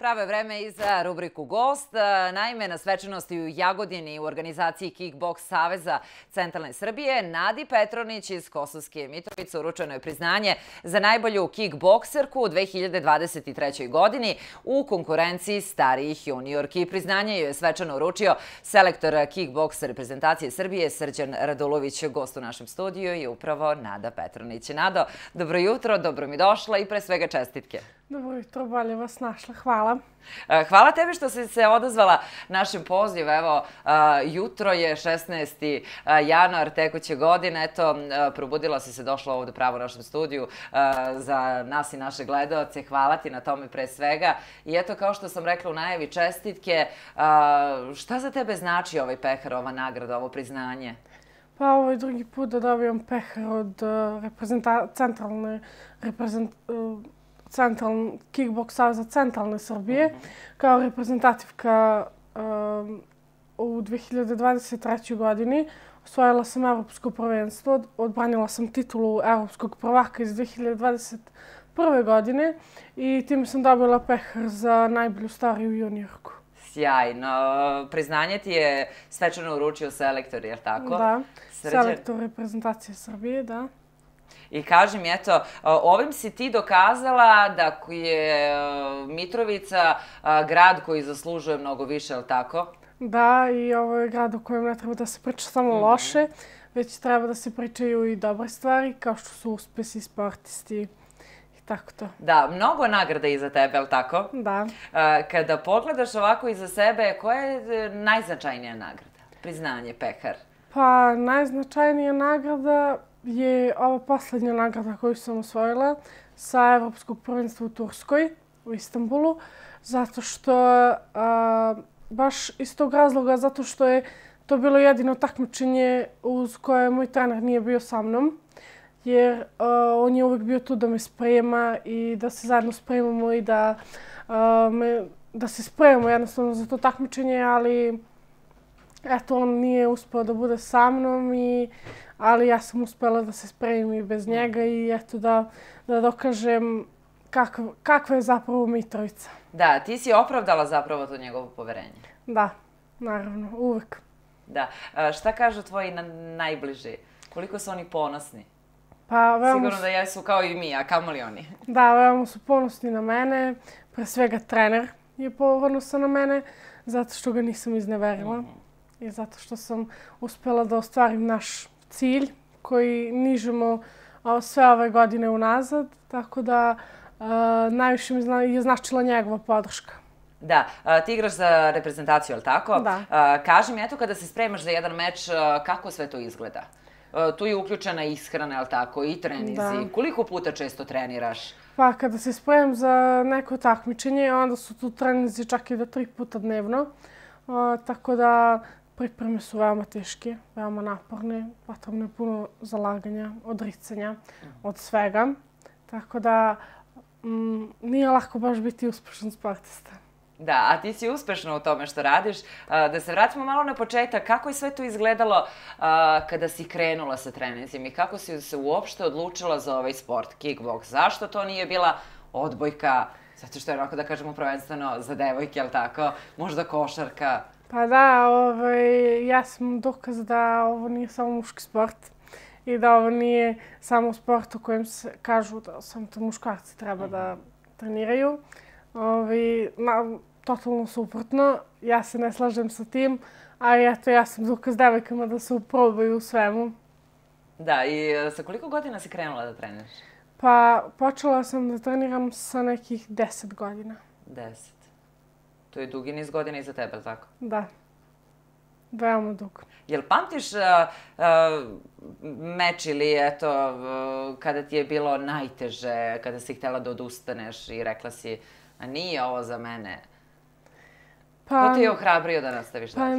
Pravo je vreme i za e, rubriku Gost. E, naime, na svečanosti u Jagodini u organizaciji Kickbox Saveza Centralne Srbije, Nadi Petronić iz Kosovske Mitrovice uručeno je priznanje za najbolju kickbokserku u 2023. godini u konkurenciji starijih juniorki. Priznanje joj je svečano uručio selektor kickbox reprezentacije Srbije Srđan Radulović, gost u našem studiju i upravo Nada Petronić. Nado, dobro jutro, dobro mi došla i pre svega čestitke. Dobro jutro, bolje vas našla. Hvala. E, hvala tebi što si se odazvala našem poziv. Evo, e, jutro je 16. E, januar tekuće godine. Eto, probudila si se, došla ovdje pravo u našem studiju za nas i naše gledalce. Hvala ti na tome pre svega. I eto, kao što sam rekla u najevi čestitke, šta za tebe znači ovaj pehar, ova nagrada, ovo priznanje? Pa ovo je drugi put da dobijam pehar od centralne reprezentacije centralni, kickboks savjeza centralne Srbije mhm. kao reprezentativka um, u 2023. godini. Osvojila sam Evropsko prvenstvo, odbranila sam titulu Evropskog prvaka iz 2021. godine i time sam dobila pehar za najbolju stariju juniorku. Sjajno. Priznanje ti je svečano uručio selektor, je li tako? Da. Selektor reprezentacije Srbije, da i kažem, eto, ovim si ti dokazala da je Mitrovica grad koji zaslužuje mnogo više, ali tako? Da, i ovo je grad u kojem ne treba da se priča samo mhm. loše, već treba da se pričaju i dobre stvari, kao što su uspesi, sportisti i tako to. Da, mnogo nagrada iza tebe, ali tako? Da. Kada pogledaš ovako iza sebe, koja je e, najznačajnija nagrada? Priznanje, pehar? Pa, najznačajnija nagrada je ovo posljednja nagrada koju sam osvojila sa Evropskog prvenstva u Turskoj, u Istanbulu, zato što, baš iz tog razloga, zato što je to bilo jedino takmičenje uz koje moj trener nije bio sa mnom, jer on je uvijek bio tu da me sprema i da se zajedno spremamo i da, me, da se spremamo jednostavno za to takmičenje, ali eto, on nije uspio da bude sa mnom i ali ja sam uspela da se spremim i bez njega i eto da, da dokažem kakv, kakva je zapravo Mitrovica. Da, ti si opravdala zapravo to njegovo poverenje. Da, naravno, uvek. Da. A šta kažu tvoji na najbliži? Koliko su oni ponosni? Pa, veoma Sigurno da jesu kao i mi, a kamo li oni? Da, veoma su ponosni na mene. Pre svega trener je ponosan na mene, zato što ga nisam izneverila. Mm -hmm. I zato što sam uspela da ostvarim naš cilj koji nižemo sve ove godine unazad, tako da najviše mi je značila njegova podrška. Da, ti igraš za reprezentaciju, je tako? Da. Kaži mi, eto kada se spremaš za jedan meč, kako sve to izgleda? Tu je uključena i ishrana, je tako, i trenizi. Koliko puta često treniraš? Pa, kada se spremam za neko takmičenje, onda su tu trenizi čak i do tri puta dnevno. Tako da pripreme su veoma teške, veoma naporne, potrebno je puno zalaganja, odricanja od svega. Tako da mm, nije lako baš biti uspešan sportista. Da, a ti si uspešna u tome što radiš. Da se vratimo malo na početak, kako je sve to izgledalo kada si krenula sa trenizim i kako si se uopšte odlučila za ovaj sport, kickbox? Zašto to nije bila odbojka, zato što je onako da kažemo prvenstveno za devojke, ali tako, možda košarka? Pa da, ovaj, ja sam dokaz da ovo nije samo muški sport i da ovo nije samo sport u kojem se kažu da sam to muškarci treba da mhm. treniraju. Ovaj, na, totalno suprotno, ja se ne slažem sa tim, a eto, ja sam dokaz devojkama da se uprobaju u svemu. Da, i e, sa koliko godina si krenula da treniraš? Pa, počela sam da treniram sa nekih deset godina. Deset. To je dugi niz godina iza tebe, tako? Da. Veoma dug. Jel pamtiš meč ili eto, kada ti je bilo najteže, kada si htjela da odustaneš i rekla si a nije ovo za mene? Pa, Ko ti je ohrabrio da nastaviš pa dalje? Pa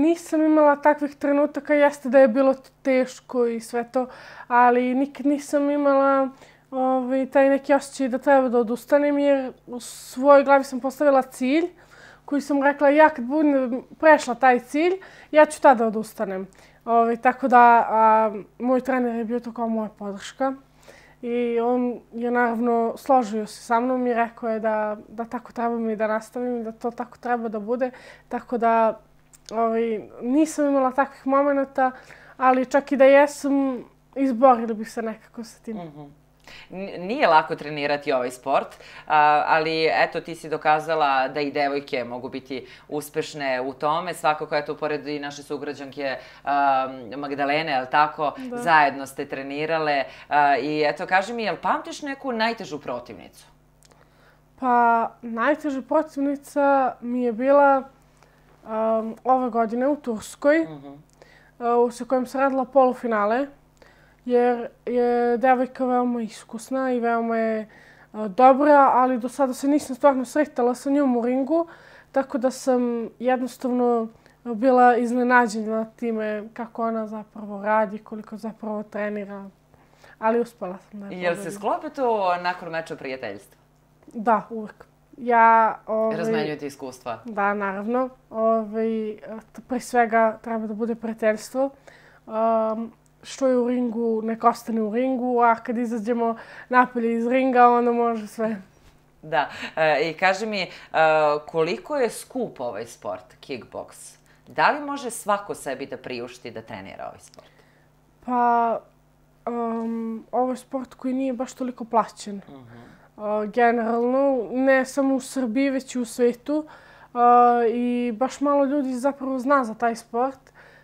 nisam imala takvih trenutaka, jeste da je bilo teško i sve to, ali nikad nisam imala ovaj, taj neki osjećaj da treba da odustanem jer u svojoj glavi sam postavila cilj koji sam rekla ja kad budem prešla taj cilj, ja ću tada odustanem. Ovi, ovaj, tako da, a, moj trener je bio to kao moja podrška. I on je naravno složio se sa mnom i rekao je da, da tako treba mi da nastavim, da to tako treba da bude. Tako da ovi, ovaj, nisam imala takvih momenta, ali čak i da jesam, izborili bi se nekako sa tim. Mm -hmm. Nije lako trenirati ovaj sport, ali eto ti si dokazala da i devojke mogu biti uspešne u tome. Svako koja je tu pored i naše sugrađanke Magdalene, ali tako, zajedno ste trenirale. I eto, kaži mi, jel pamtiš neku najtežu protivnicu? Pa, najteža protivnica mi je bila um, ove godine u Turskoj, mhm. uh sa kojom se radila polufinale jer je devojka veoma iskusna i veoma je e, dobra, ali do sada se nisam stvarno sretala sa njom u ringu, tako da sam jednostavno bila iznenađena time kako ona zapravo radi, koliko zapravo trenira. Ali uspela sam da je Jel se sklope to nakon meča prijateljstva? Da, uvek. Ja, ovaj, Razmenjujete iskustva? Da, naravno. Ovaj, pre svega treba da bude prijateljstvo. Um, što je u ringu, nek ostane u ringu, a kad izađemo napolje iz ringa, onda može sve. Da, e, i kaži mi, e, koliko je skup ovaj sport, kickboks? Da li može svako sebi da priušti da trenira ovaj sport? Pa, um, ovo je sport koji nije baš toliko plaćen. Uh generalno, ne samo u Srbiji, već i u svetu. I baš malo ljudi zapravo zna za taj sport.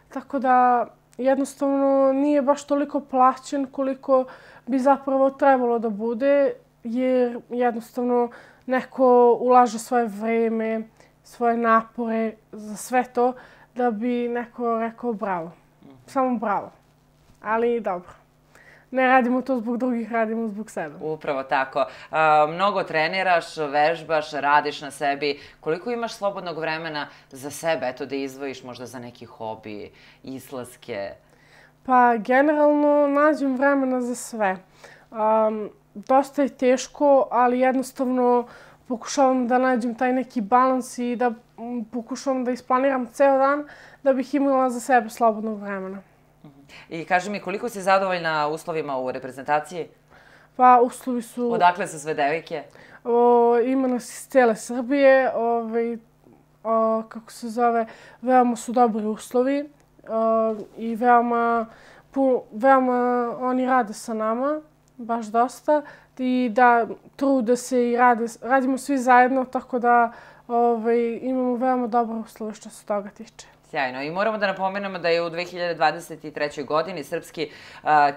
Tako da, jednostavno nije baš toliko plaćen koliko bi zapravo trebalo da bude, jer jednostavno neko ulaže svoje vreme, svoje napore za sve to da bi neko rekao bravo. Samo bravo. Ali dobro ne radimo to zbog drugih, radimo zbog sebe. Upravo tako. Mnogo treniraš, vežbaš, radiš na sebi. Koliko imaš slobodnog vremena za sebe, eto da izvojiš možda za neki hobi, islaske? Pa, generalno, nađem vremena za sve. Dosta je teško, ali jednostavno pokušavam da nađem taj neki balans i da pokušavam da isplaniram ceo dan da bih imala za sebe slobodnog vremena. Mhm. I kaži mi, koliko si zadovoljna uslovima u reprezentaciji? Pa, uslovi su... Odakle su sve devike? O, ima nas iz cijele Srbije. Ove, ovaj, kako se zove, veoma su dobri uslovi. I veoma, veoma oni rade sa nama, baš dosta. I da trude se i rade, radimo svi zajedno, tako da ove, ovaj, imamo veoma dobre uslove što se toga tiče. Sjajno. I moramo da napomenemo da je u 2023. godini srpski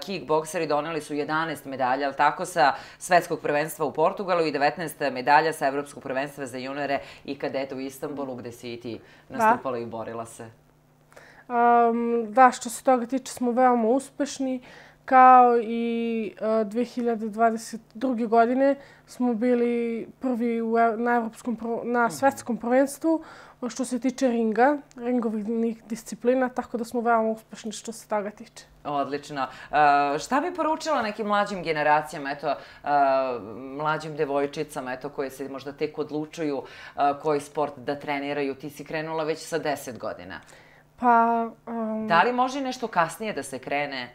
kickbokseri doneli su 11 medalja, ali tako sa svetskog prvenstva u Portugalu i 19 medalja sa evropskog prvenstva za junere i kadete u Istanbulu gde si i ti nastupala i borila se. Da, što se toga tiče smo veoma uspešni kao i 2022. E, godine smo bili prvi e, na, evropskom, na mhm. svetskom prvenstvu što se tiče ringa, ringovih disciplina, tako da smo veoma uspešni što se toga tiče. Odlično. E, šta bi poručila nekim mlađim generacijama, eto, mlađim devojčicama, eto, koje se možda tek odlučuju koji sport da treniraju? Ti si krenula već sa 10 godina. Pa... da li um, može nešto kasnije da se krene?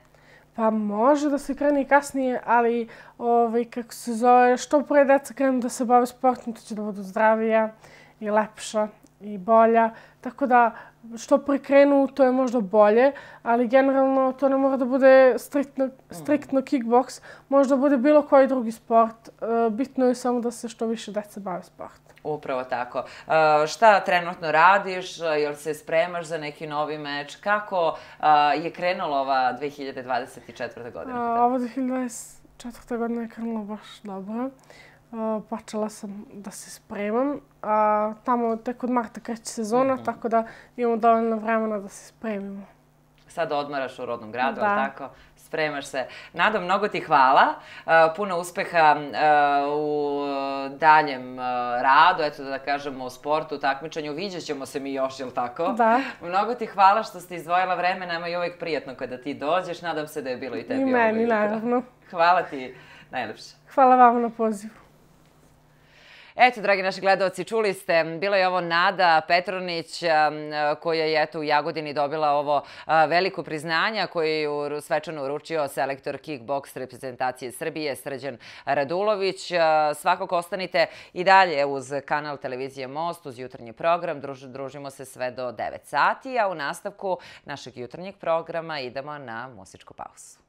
Pa može da se krene kasnije, ali ovaj, kako se zove, što pre deca krenu da se bave sportom, to će da budu zdravija i lepša i bolja. Tako da što pre krenu, to je možda bolje, ali generalno to ne mora da bude striktno, striktno kickboks. Možda bude bilo koji drugi sport. Eh, bitno je samo da se što više deca bave sportom. Upravo tako. E, šta trenutno radiš? Jel se spremaš za neki novi meč? Kako e, je krenula ova 2024. E, godina? Ova 2024. godina je krenula baš dobro. Počela sam da se spremam. Tamo tek od marta kreće sezona, mhm. tako da imamo dovoljno vremena da se spremimo. Sad odmaraš u rodnom gradu, ali tako? spremaš se. Nado, mnogo ti hvala. E, puno uspeha e, u daljem e, radu, eto da kažemo o sportu, u takmičanju. Viđat ćemo se mi još, jel tako? Da. Mnogo ti hvala što ste izdvojila vreme. Nama je uvijek prijatno kada ti dođeš. Nadam se da je bilo i tebi. I meni, ovaj naravno. Hvala ti najljepše. Hvala vam na pozivu. Eto, dragi naši gledalci, čuli ste, bila je ovo Nada Petronić koja je eto, u Jagodini dobila ovo veliko priznanje koje je svečano uručio selektor kickbox reprezentacije Srbije Srđan Radulović. Svakog ostanite i dalje uz kanal Televizije Most, uz jutarnji program. Družimo se sve do 9 sati, a u nastavku našeg jutarnjeg programa idemo na musičku pausu.